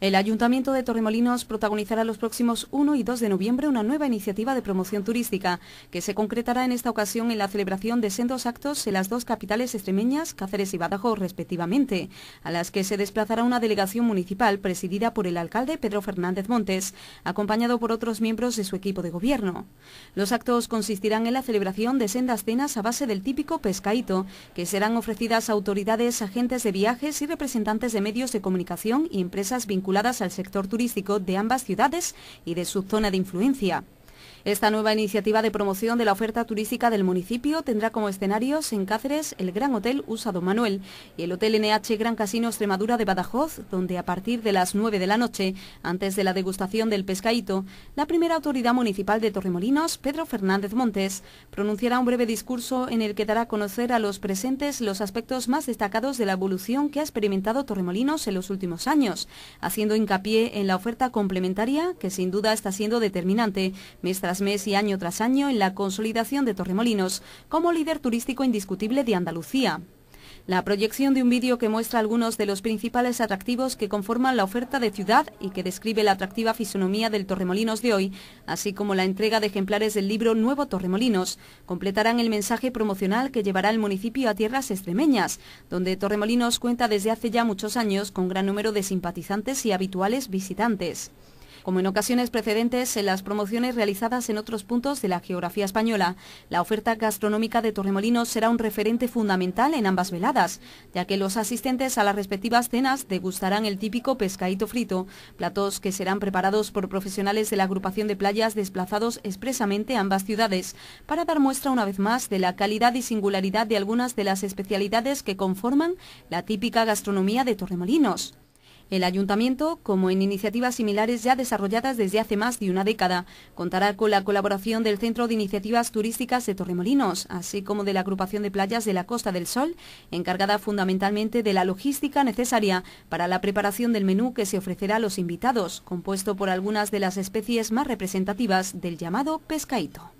El Ayuntamiento de Torremolinos protagonizará los próximos 1 y 2 de noviembre una nueva iniciativa de promoción turística, que se concretará en esta ocasión en la celebración de sendos actos en las dos capitales extremeñas, Cáceres y Badajoz, respectivamente, a las que se desplazará una delegación municipal presidida por el alcalde Pedro Fernández Montes, acompañado por otros miembros de su equipo de gobierno. Los actos consistirán en la celebración de sendas cenas a base del típico pescaíto, que serán ofrecidas a autoridades, agentes de viajes y representantes de medios de comunicación y empresas vinculadas al sector turístico de ambas ciudades y de su zona de influencia. Esta nueva iniciativa de promoción de la oferta turística del municipio tendrá como escenarios en Cáceres el Gran Hotel Usado Manuel y el Hotel NH Gran Casino Extremadura de Badajoz, donde a partir de las 9 de la noche, antes de la degustación del pescadito, la primera autoridad municipal de Torremolinos, Pedro Fernández Montes, pronunciará un breve discurso en el que dará a conocer a los presentes los aspectos más destacados de la evolución que ha experimentado Torremolinos en los últimos años, haciendo hincapié en la oferta complementaria que sin duda está siendo determinante mes y año tras año en la consolidación de Torremolinos como líder turístico indiscutible de Andalucía. La proyección de un vídeo que muestra algunos de los principales atractivos que conforman la oferta de ciudad y que describe la atractiva fisonomía del Torremolinos de hoy, así como la entrega de ejemplares del libro Nuevo Torremolinos, completarán el mensaje promocional que llevará el municipio a tierras extremeñas, donde Torremolinos cuenta desde hace ya muchos años con gran número de simpatizantes y habituales visitantes. Como en ocasiones precedentes, en las promociones realizadas en otros puntos de la geografía española, la oferta gastronómica de Torremolinos será un referente fundamental en ambas veladas, ya que los asistentes a las respectivas cenas degustarán el típico pescadito frito, platos que serán preparados por profesionales de la agrupación de playas desplazados expresamente a ambas ciudades, para dar muestra una vez más de la calidad y singularidad de algunas de las especialidades que conforman la típica gastronomía de Torremolinos. El ayuntamiento, como en iniciativas similares ya desarrolladas desde hace más de una década, contará con la colaboración del Centro de Iniciativas Turísticas de Torremolinos, así como de la Agrupación de Playas de la Costa del Sol, encargada fundamentalmente de la logística necesaria para la preparación del menú que se ofrecerá a los invitados, compuesto por algunas de las especies más representativas del llamado pescaíto.